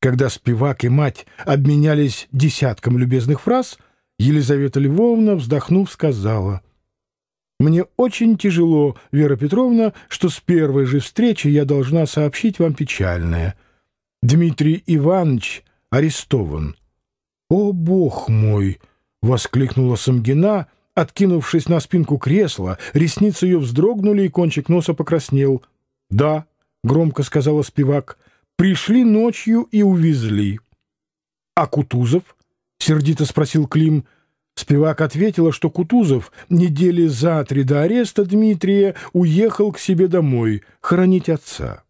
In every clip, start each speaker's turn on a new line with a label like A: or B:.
A: Когда Спивак и мать обменялись десятком любезных фраз, Елизавета Львовна, вздохнув, сказала, «Мне очень тяжело, Вера Петровна, что с первой же встречи я должна сообщить вам печальное. Дмитрий Иванович арестован». «О, бог мой!» — воскликнула Самгина, откинувшись на спинку кресла, ресницы ее вздрогнули и кончик носа покраснел. «Да», — громко сказала Спивак, — пришли ночью и увезли. — А Кутузов? — сердито спросил Клим. Спивак ответила, что Кутузов недели за три до ареста Дмитрия уехал к себе домой хоронить отца.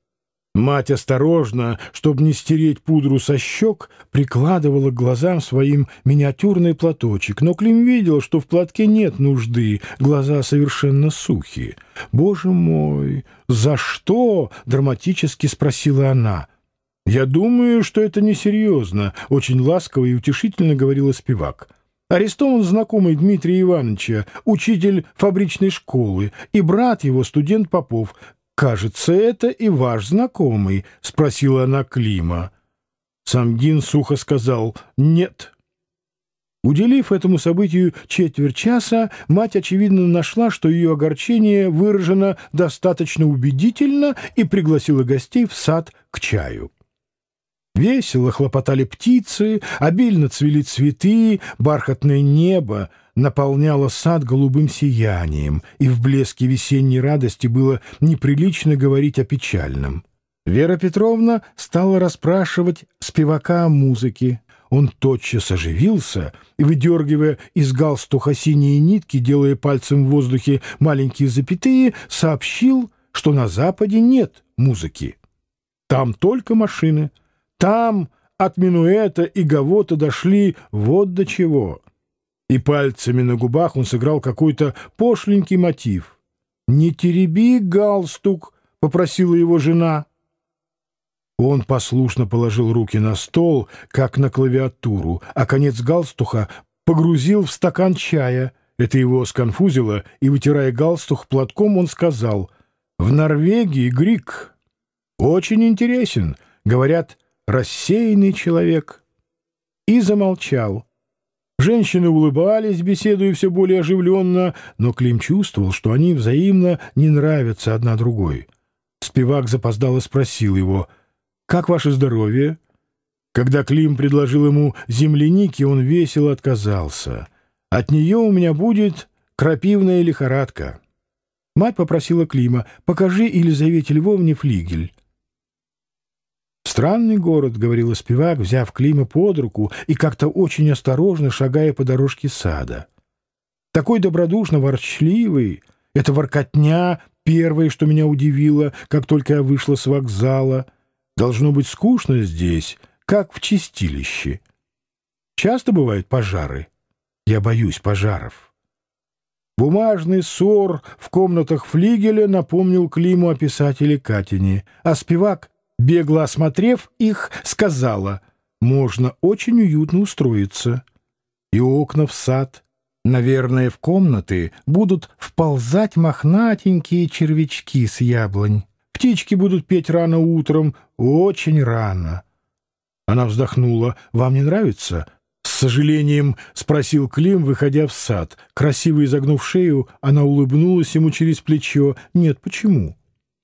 A: Мать осторожно, чтобы не стереть пудру со щек, прикладывала к глазам своим миниатюрный платочек, но Клим видел, что в платке нет нужды, глаза совершенно сухие. «Боже мой, за что?» — драматически спросила она. «Я думаю, что это несерьезно», — очень ласково и утешительно говорила Спивак. Арестован знакомый Дмитрия Ивановича, учитель фабричной школы, и брат его, студент Попов. «Кажется, это и ваш знакомый», — спросила она Клима. Самгин сухо сказал «нет». Уделив этому событию четверть часа, мать, очевидно, нашла, что ее огорчение выражено достаточно убедительно и пригласила гостей в сад к чаю. Весело хлопотали птицы, обильно цвели цветы, бархатное небо наполняло сад голубым сиянием, и в блеске весенней радости было неприлично говорить о печальном. Вера Петровна стала расспрашивать спевака о музыке. Он тотчас оживился и, выдергивая из галстуха синие нитки, делая пальцем в воздухе маленькие запятые, сообщил, что на Западе нет музыки. Там только машины — там от минуэта и гавота дошли вот до чего. И пальцами на губах он сыграл какой-то пошленький мотив. «Не тереби галстук», — попросила его жена. Он послушно положил руки на стол, как на клавиатуру, а конец галстуха погрузил в стакан чая. Это его сконфузило, и, вытирая галстух платком, он сказал, «В Норвегии грик. Очень интересен. Говорят, — рассеянный человек, и замолчал. Женщины улыбались, беседуя все более оживленно, но Клим чувствовал, что они взаимно не нравятся одна другой. Спивак запоздало спросил его, «Как ваше здоровье?» Когда Клим предложил ему земляники, он весело отказался. «От нее у меня будет крапивная лихорадка». Мать попросила Клима, «Покажи Елизавете Львовне флигель». «Странный город», — говорила Спивак, взяв Клима под руку и как-то очень осторожно шагая по дорожке сада. «Такой добродушно ворчливый. Это воркотня — первое, что меня удивило, как только я вышла с вокзала. Должно быть скучно здесь, как в чистилище. Часто бывают пожары. Я боюсь пожаров». Бумажный ссор в комнатах флигеля напомнил Климу о писателе Катине, а Спивак — бегло осмотрев их, сказала, «Можно очень уютно устроиться. И окна в сад. Наверное, в комнаты будут вползать мохнатенькие червячки с яблонь. Птички будут петь рано утром, очень рано». Она вздохнула. «Вам не нравится?» С сожалением спросил Клим, выходя в сад. Красиво изогнув шею, она улыбнулась ему через плечо. «Нет, почему?»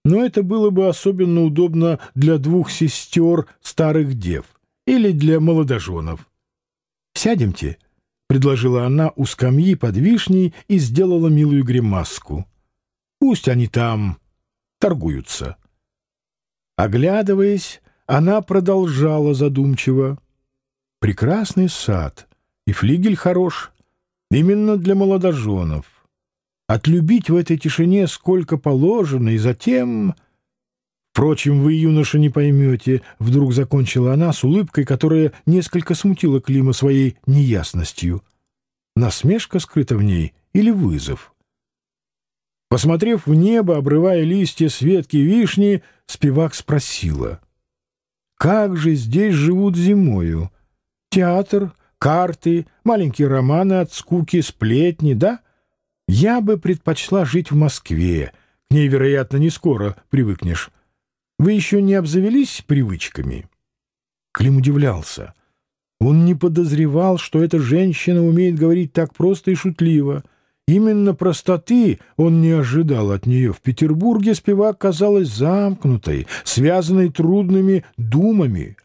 A: но это было бы особенно удобно для двух сестер старых дев или для молодоженов. «Сядемте», — предложила она у скамьи под вишней и сделала милую гримаску. «Пусть они там торгуются». Оглядываясь, она продолжала задумчиво. «Прекрасный сад, и флигель хорош, именно для молодоженов отлюбить в этой тишине сколько положено, и затем... Впрочем, вы, юноша, не поймете, — вдруг закончила она с улыбкой, которая несколько смутила Клима своей неясностью. Насмешка скрыта в ней или вызов? Посмотрев в небо, обрывая листья с ветки вишни, спивак спросила. «Как же здесь живут зимою? Театр, карты, маленькие романы от скуки, сплетни, да?» Я бы предпочла жить в Москве. К ней, вероятно, не скоро привыкнешь. Вы еще не обзавелись привычками?» Клим удивлялся. Он не подозревал, что эта женщина умеет говорить так просто и шутливо. Именно простоты он не ожидал от нее. В Петербурге спевак казалась замкнутой, связанной трудными думами.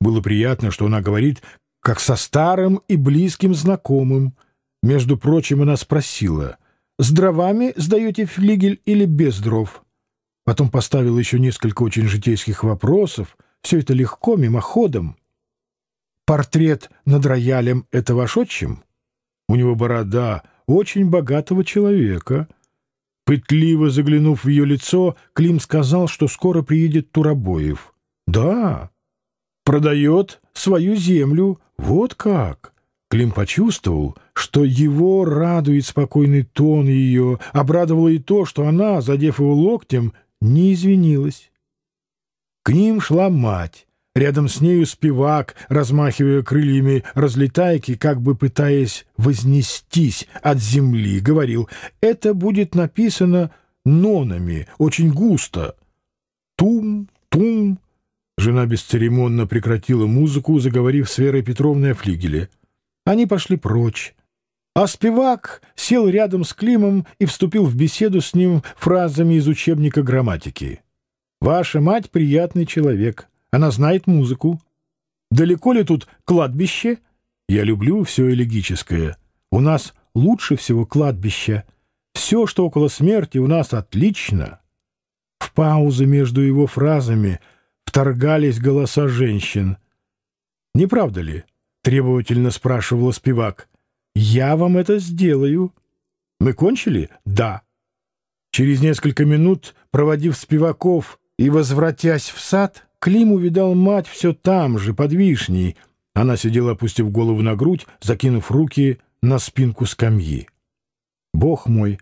A: Было приятно, что она говорит, как со старым и близким знакомым. Между прочим, она спросила, с дровами сдаете флигель или без дров? Потом поставил еще несколько очень житейских вопросов. Все это легко, мимоходом. Портрет над роялем — это ваш отчим? У него борода очень богатого человека. Пытливо заглянув в ее лицо, Клим сказал, что скоро приедет Турабоев. «Да, продает свою землю. Вот как!» Клим почувствовал, что его радует спокойный тон ее, обрадовало и то, что она, задев его локтем, не извинилась. К ним шла мать, рядом с нею спивак, размахивая крыльями разлетайки, как бы пытаясь вознестись от земли, говорил, это будет написано нонами, очень густо. Тум, тум. Жена бесцеремонно прекратила музыку, заговорив с Верой Петровной о флигеле. Они пошли прочь. А Спивак сел рядом с Климом и вступил в беседу с ним фразами из учебника грамматики. «Ваша мать — приятный человек. Она знает музыку. Далеко ли тут кладбище? Я люблю все элегическое. У нас лучше всего кладбище. Все, что около смерти, у нас отлично». В паузы между его фразами вторгались голоса женщин. «Не правда ли?» — требовательно спрашивала Спивак. «Я вам это сделаю». «Мы кончили?» «Да». Через несколько минут, проводив Спиваков и возвратясь в сад, Клим увидал мать все там же, под вишней. Она сидела, опустив голову на грудь, закинув руки на спинку скамьи. «Бог мой,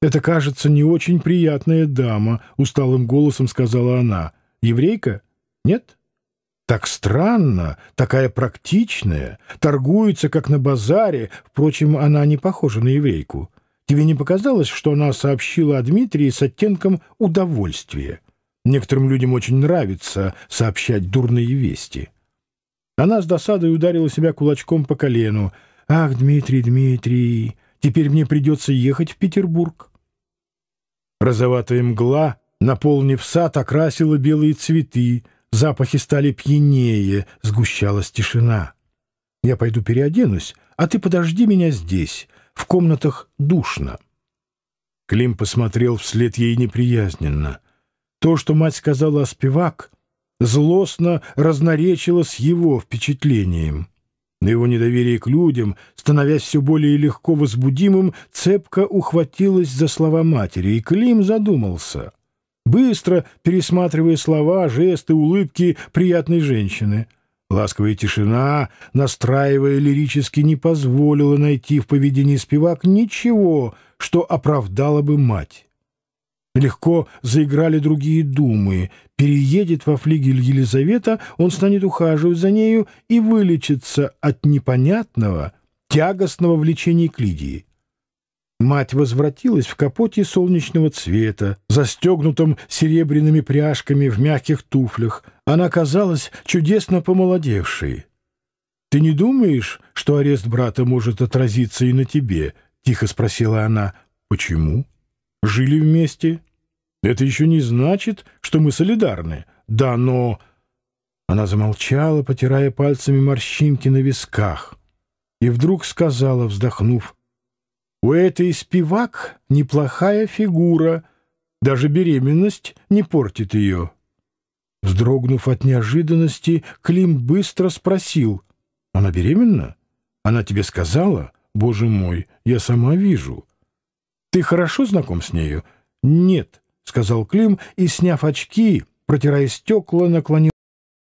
A: это, кажется, не очень приятная дама», — усталым голосом сказала она. «Еврейка? Нет?» Так странно, такая практичная, торгуется, как на базаре. Впрочем, она не похожа на еврейку. Тебе не показалось, что она сообщила о Дмитрии с оттенком удовольствия? Некоторым людям очень нравится сообщать дурные вести. Она с досадой ударила себя кулачком по колену. «Ах, Дмитрий, Дмитрий, теперь мне придется ехать в Петербург». Розоватая мгла, наполнив сад, окрасила белые цветы — запахи стали пьянее, сгущалась тишина. «Я пойду переоденусь, а ты подожди меня здесь, в комнатах душно». Клим посмотрел вслед ей неприязненно. То, что мать сказала о спивак, злостно разноречило с его впечатлением. На его недоверие к людям, становясь все более легко возбудимым, цепко ухватилась за слова матери, и Клим задумался — быстро пересматривая слова, жесты, улыбки приятной женщины. Ласковая тишина, настраивая лирически, не позволила найти в поведении спивак ничего, что оправдало бы мать. Легко заиграли другие думы. Переедет во флигель Елизавета, он станет ухаживать за нею и вылечится от непонятного, тягостного влечения к Лидии. Мать возвратилась в капоте солнечного цвета, застегнутом серебряными пряжками в мягких туфлях. Она казалась чудесно помолодевшей. «Ты не думаешь, что арест брата может отразиться и на тебе?» — тихо спросила она. «Почему? Жили вместе?» «Это еще не значит, что мы солидарны. Да, но...» Она замолчала, потирая пальцами морщинки на висках, и вдруг сказала, вздохнув, у этой спивак неплохая фигура, даже беременность не портит ее. Вздрогнув от неожиданности, Клим быстро спросил. «Она беременна? Она тебе сказала? Боже мой, я сама вижу. Ты хорошо знаком с нею?» «Нет», — сказал Клим и, сняв очки, протирая стекла, наклонил.